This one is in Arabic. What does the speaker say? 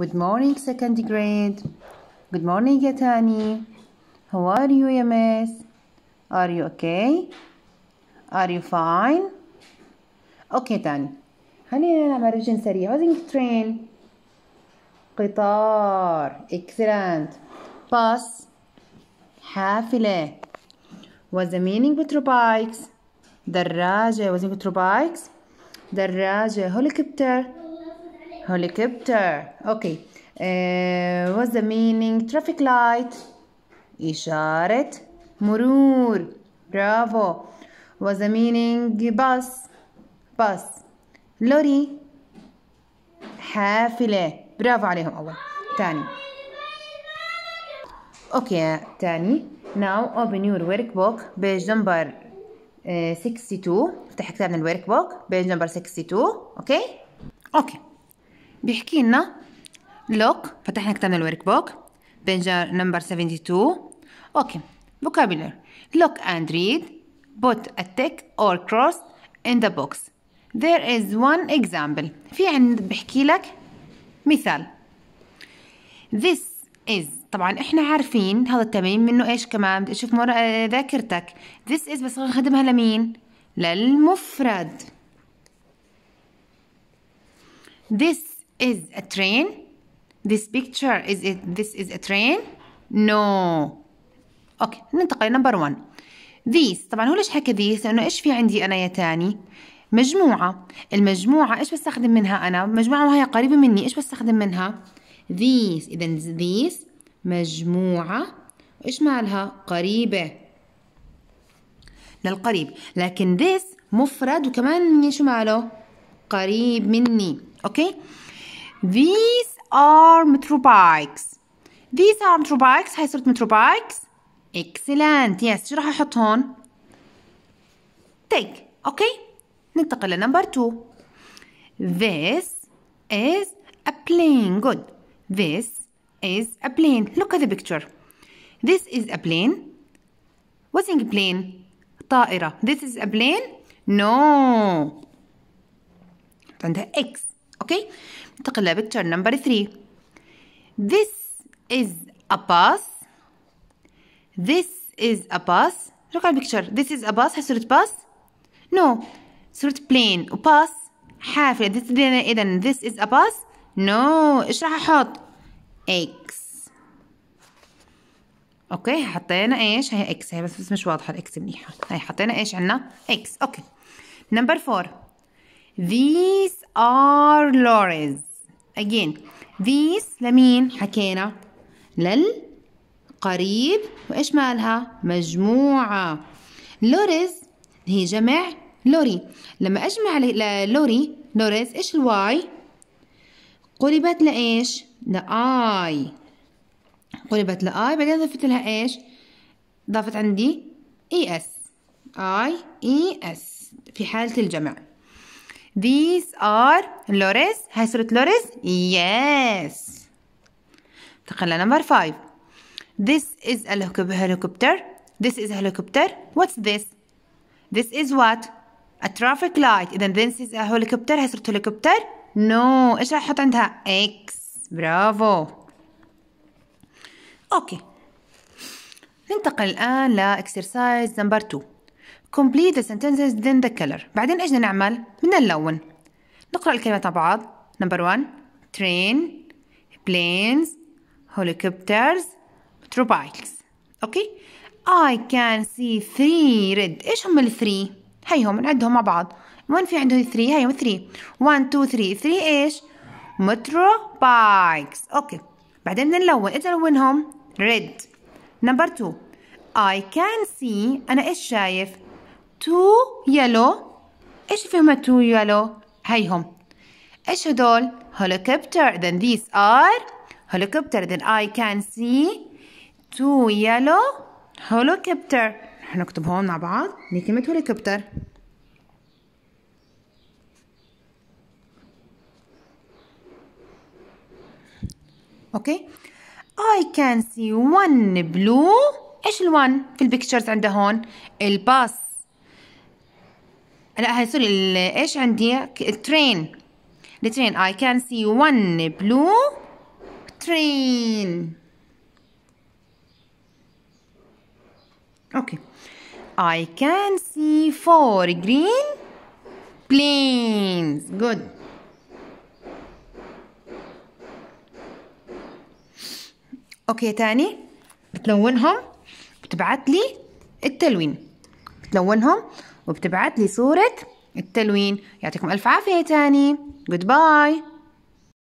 Good morning second grade. Good morning يا تاني. How are you يا miss? Are you okay? Are you fine? Okay تاني. خلينا نعمل رجن سريع. Using train. قطار. Excellent. Bus. حافلة. What's the meaning with bikes? دراجة. Using bikes. دراجة. Helicopter. helicopter okay uh, what's the meaning traffic light إشارة مرور bravo what's the meaning bus bus lorry حافلة برافو عليهم أول تاني أوكي تاني now open your workbook page number 62 افتح كتابنا الورك بوك page number 62 أوكي أوكي بيحكي لنا لوك فتحنا كتابنا الورك بوك بنجا نمبر 72 اوكي vocabulary look and read put a tick or cross in the box there is one example في عند بحكي لك مثال this is طبعا احنا عارفين هذا التمرين منه ايش كمان بدي اشوف مرة آه، ذاكرتك this is بس نخدمها لمين للمفرد this is a train this picture is it this is a train no اوكي ننتقل نمبر 1 these طبعا هو ليش حكى these لانه ايش في عندي انا يا تاني مجموعة المجموعة ايش بستخدم منها انا مجموعة وهي قريبة مني ايش بستخدم منها these اذا these مجموعة ايش مالها قريبة للقريب لكن this مفرد وكمان شو ماله قريب مني اوكي These are metro bikes. These are metro bikes. هاي صورة metro bikes. Excellent. Yes. شو راح أحط هون؟ Take. Okay. ننتقل لنمبر 2. This is a plane. Good. This is a plane. Look at the picture. This is a plane. in a plane. طائرة. This is a plane. No. عندها X. Okay. ننتقل turn نمبر 3 This is a bus This is a bus ركع picture This is a bus هي صورة bus؟ No صورة plane وباس حافلة إذن this is a bus No إيش راح أحط X اوكي حطينا ايش هي X هي بس مش واضحه الاكس منيحه هي حطينا ايش عنا X اوكي نمبر 4 These are lorries. Again, these لمين حكينا؟ للقريب وإيش مالها؟ مجموعة. لوريز هي جمع لوري. لما أجمع لوري لوريز إيش الواي؟ قلبت لإيش؟ لآي. قلبت لآي بعدين ضفت لها إيش؟ ضافت عندي إي إس. آي إي إس في حالة الجمع. These are lorries. هاي صورة lorries. yes انتقلنا نمبر 5 This is a helicopter This is a helicopter What's this? This is what? A traffic light إذا this is a helicopter هاي صورة helicopter No إيش راح أحط عندها؟ X برافو Okay. ننتقل الآن لإكسرسايز نمبر 2 complete the sentences then the color بعدين ايش بدنا نعمل بدنا نلون نقرا الكلمات مع بعض number 1 train planes helicopters motorcycles اوكي I can see three red ايش هم الثري هيهم نعدهم مع بعض وين في عنده ثري هيهم ثري 1 2 3 3 ايش مترو بايكس اوكي بعدين بدنا نلون ايش نلونهم ريد نمبر 2 I can see أنا إيش شايف تو يلو ايش فهمت تو يلو هم ايش هدول هوليكوبتر then ذيس ار هوليكوبتر then اي كان سي تو يلو هوليكوبتر رح نكتب هون مع بعض دي كلمة هوليكوبتر اوكي اي كان سي one بلو ايش الوان في البيكتشرز عندها هون الباص لا هاي سوري ايش عندي ترين الترين I can see one blue train اوكي I can see four green planes good اوكي تاني بتلونهم بتبعت لي التلوين بتلونهم وبتبعت لي صورة التلوين يعطيكم ألف عافية تاني جود باي